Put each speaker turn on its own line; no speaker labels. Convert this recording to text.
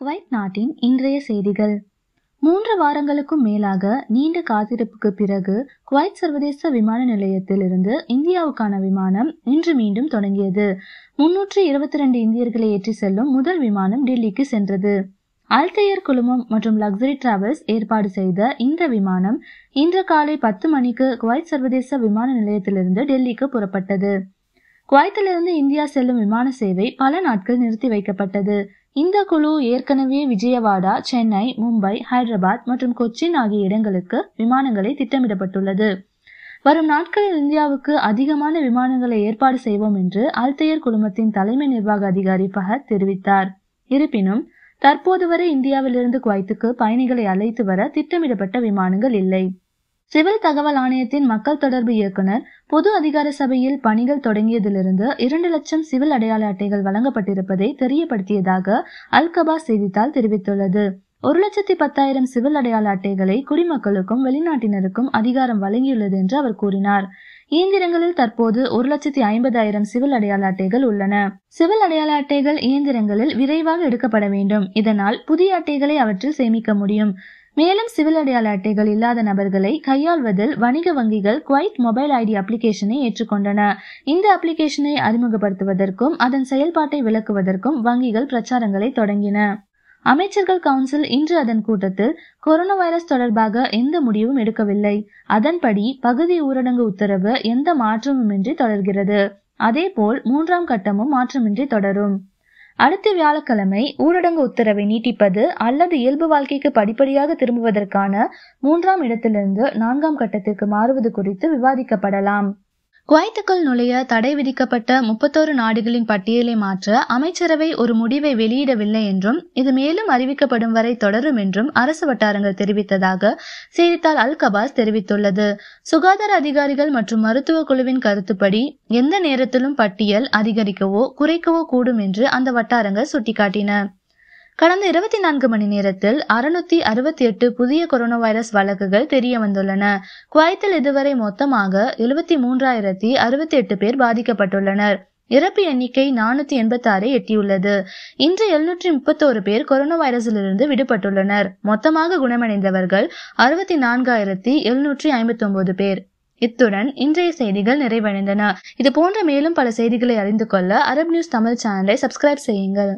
Kuwait நாட்டின் இன்றைய செய்திகள் மூன்று வாரங்களுக்கும் மேலாக நீண்ட காத்திருப்புக்கு பிறகு குவைத் சர்வதேச விமான நிலையத்தில் இருந்து இந்தியாவுக்கான விமானம் இன்று மீண்டும் தொடங்கியது முன்னூற்றி இருபத்தி ரெண்டு இந்தியர்களை ஏற்றி செல்லும் முதல் விமானம் டெல்லிக்கு சென்றது அல்தையர் குழுமம் மற்றும் லக்ஸரி டிராவல்ஸ் ஏற்பாடு செய்த இந்த விமானம் இன்று காலை பத்து மணிக்கு குவைத் சர்வதேச விமான நிலையத்திலிருந்து டெல்லிக்கு புறப்பட்டது குவைத்திலிருந்து இந்தியா செல்லும் விமான சேவை பல நாட்கள் நிறுத்தி வைக்கப்பட்டது இந்த குழு ஏற்கனவே விஜயவாடா சென்னை மும்பை ஹைதராபாத் மற்றும் கொச்சின் ஆகிய இடங்களுக்கு விமானங்களை திட்டமிடப்பட்டுள்ளது வரும் நாட்களில் இந்தியாவுக்கு அதிகமான விமானங்களை ஏற்பாடு செய்வோம் என்று அல்தையர் குழுமத்தின் தலைமை நிர்வாக அதிகாரி பஹத் தெரிவித்தார் இருப்பினும் தற்போது வரை இந்தியாவிலிருந்து குவைத்துக்கு பயணிகளை அழைத்து வர திட்டமிடப்பட்ட விமானங்கள் இல்லை சிவில் தகவல் ஆணையத்தின் மக்கள் தொடர்பு இயக்குனர் பொது அதிகார சபையில் பணிகள் தொடங்கியதிலிருந்து இரண்டு லட்சம் சிவில் அடையாள அட்டைகள் வழங்கப்பட்டிருப்பதை தெரியப்படுத்தியதாக அல்கபா செய்தித்தாள் தெரிவித்துள்ளது ஒரு லட்சத்தி பத்தாயிரம் சிவில் அடையாள அட்டைகளை குடிமக்களுக்கும் வெளிநாட்டினருக்கும் அதிகாரம் வழங்கியுள்ளது என்று அவர் கூறினார் இயந்திரங்களில் தற்போது ஒரு லட்சத்தி ஐம்பதாயிரம் சிவில் அடையாள அட்டைகள் உள்ளன சிவில் அடையாள அட்டைகள் இயந்திரங்களில் விரைவாக எடுக்கப்பட வேண்டும் இதனால் புதிய அட்டைகளை அவற்றில் சேமிக்க முடியும் மேலும் சிவில் அடையாள அட்டைகள் இல்லாத நபர்களை கையாள்வதில் வணிக வங்கிகள் குவைத் மொபைல் ஐடி அப்ளிகேஷனை ஏற்றுக்கொண்டன இந்த அப்ளிகேஷனை அறிமுகப்படுத்துவதற்கும் அதன் செயல்பாட்டை விளக்குவதற்கும் வங்கிகள் பிரச்சாரங்களை தொடங்கின அமைச்சர்கள் கவுன்சில் இன்று அதன் கூட்டத்தில் கொரோனா வைரஸ் தொடர்பாக எந்த முடிவும் எடுக்கவில்லை அதன்படி பகுதி ஊரடங்கு உத்தரவு எந்த மாற்றமுமின்றி தொடர்கிறது அதேபோல் மூன்றாம் கட்டமும் மாற்றமின்றி தொடரும் அடுத்த வியாழக்கிழமை ஊரடங்கு உத்தரவை நீட்டிப்பது அல்லது இயல்பு வாழ்க்கைக்கு படிப்படியாக திரும்புவதற்கான மூன்றாம் இடத்திலிருந்து நான்காம் கட்டத்திற்கு மாறுவது குறித்து விவாதிக்கப்படலாம் குவைத்துக்குள் நுழைய தடை விதிக்கப்பட்ட முப்பத்தோரு நாடுகளின் பட்டியலை மாற்ற அமைச்சரவை ஒரு முடிவை வெளியிடவில்லை என்றும் இது மேலும் அறிவிக்கப்படும் வரை தொடரும் என்றும் அரசு வட்டாரங்கள் தெரிவித்ததாக செய்தித்தாள் அல் கபாஸ் தெரிவித்துள்ளது சுகாதார அதிகாரிகள் மற்றும் மருத்துவ குழுவின் கருத்துப்படி எந்த நேரத்திலும் பட்டியல் அதிகரிக்கவோ குறைக்கவோ கூடும் என்று அந்த வட்டாரங்கள் சுட்டிக்காட்டின கடந்த இருபத்தி நான்கு மணி நேரத்தில் அறுநூத்தி அறுபத்தி எட்டு புதிய கொரோனா வைரஸ் வழக்குகள் தெரிய வந்துள்ளன குவைத்தில் இதுவரை மொத்தமாக எழுபத்தி மூன்றாயிரத்தி அறுபத்தி எட்டு பேர் பாதிக்கப்பட்டுள்ளனர் இறப்பு எண்ணிக்கை நானூத்தி எண்பத்தி ஆறை எட்டியுள்ளது இன்று எழுநூற்றி முப்பத்தோரு பேர் கொரோனா வைரஸிலிருந்து விடுபட்டுள்ளனர் மொத்தமாக குணமடைந்தவர்கள் அறுபத்தி நான்காயிரத்தி எழுநூற்றி ஐம்பத்தி ஒன்பது பேர் இத்துடன் இன்றைய செய்திகள் நிறைவடைந்தன இது போன்ற மேலும் பல செய்திகளை அறிந்து கொள்ள அரப் நியூஸ் தமிழ் சேனலை சப்ஸ்கிரைப் செய்யுங்கள்